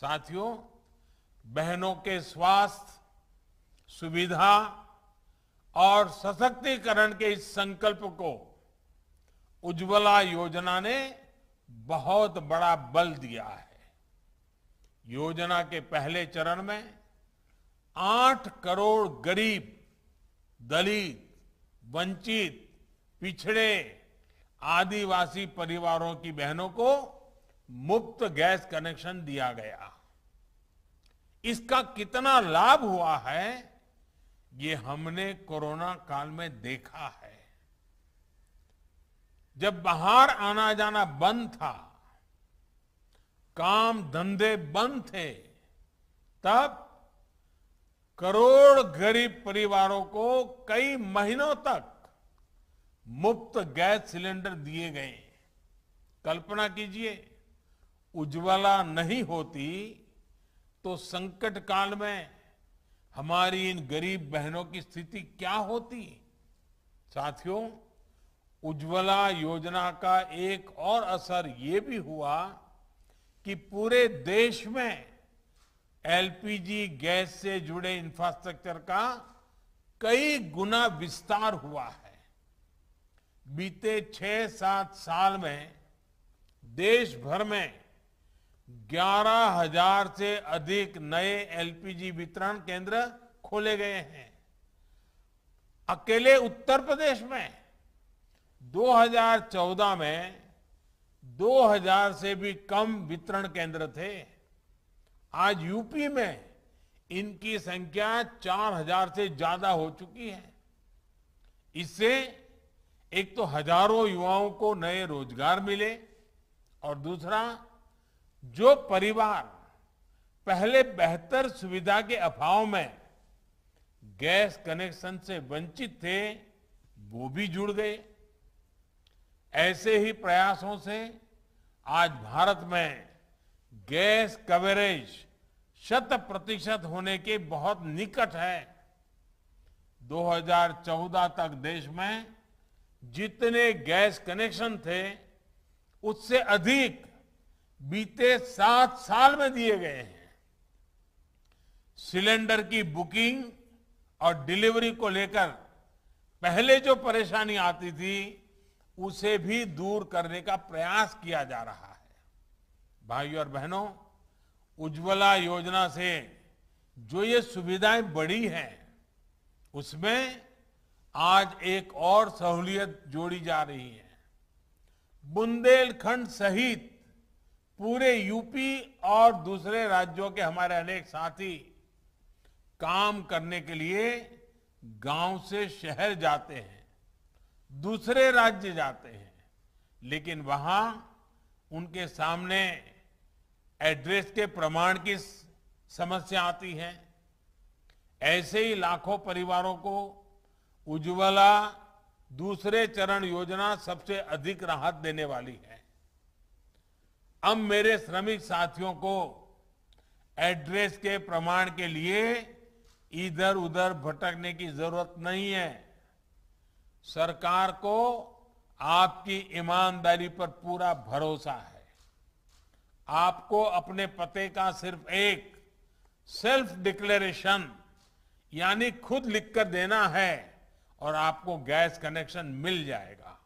साथियों बहनों के स्वास्थ्य सुविधा और सशक्तिकरण के इस संकल्प को उज्ज्वला योजना ने बहुत बड़ा बल दिया है योजना के पहले चरण में आठ करोड़ गरीब दलित वंचित पिछड़े आदिवासी परिवारों की बहनों को मुफ्त गैस कनेक्शन दिया गया इसका कितना लाभ हुआ है ये हमने कोरोना काल में देखा है जब बाहर आना जाना बंद था काम धंधे बंद थे तब करोड़ गरीब परिवारों को कई महीनों तक मुफ्त गैस सिलेंडर दिए गए कल्पना कीजिए उज्ज्वला नहीं होती तो संकट काल में हमारी इन गरीब बहनों की स्थिति क्या होती साथियों उज्ज्वला योजना का एक और असर ये भी हुआ कि पूरे देश में एलपीजी गैस से जुड़े इंफ्रास्ट्रक्चर का कई गुना विस्तार हुआ है बीते छह सात साल में देश भर में ग्यारह हजार से अधिक नए एलपीजी वितरण केंद्र खोले गए हैं अकेले उत्तर प्रदेश में 2014 में 2000 से भी कम वितरण केंद्र थे आज यूपी में इनकी संख्या 4000 से ज्यादा हो चुकी है इससे एक तो हजारों युवाओं को नए रोजगार मिले और दूसरा जो परिवार पहले बेहतर सुविधा के अभाव में गैस कनेक्शन से वंचित थे वो भी जुड़ गए ऐसे ही प्रयासों से आज भारत में गैस कवरेज शत प्रतिशत होने के बहुत निकट है 2014 तक देश में जितने गैस कनेक्शन थे उससे अधिक बीते सात साल में दिए गए हैं सिलेंडर की बुकिंग और डिलीवरी को लेकर पहले जो परेशानी आती थी उसे भी दूर करने का प्रयास किया जा रहा है भाइयों और बहनों उज्ज्वला योजना से जो ये सुविधाएं बढ़ी हैं उसमें आज एक और सहूलियत जोड़ी जा रही है बुंदेलखंड सहित पूरे यूपी और दूसरे राज्यों के हमारे अनेक साथी काम करने के लिए गांव से शहर जाते हैं दूसरे राज्य जाते हैं लेकिन वहां उनके सामने एड्रेस के प्रमाण की समस्या आती है ऐसे ही लाखों परिवारों को उज्ज्वला दूसरे चरण योजना सबसे अधिक राहत देने वाली है अब मेरे श्रमिक साथियों को एड्रेस के प्रमाण के लिए इधर उधर भटकने की जरूरत नहीं है सरकार को आपकी ईमानदारी पर पूरा भरोसा है आपको अपने पते का सिर्फ एक सेल्फ डिक्लेरेशन यानी खुद लिखकर देना है और आपको गैस कनेक्शन मिल जाएगा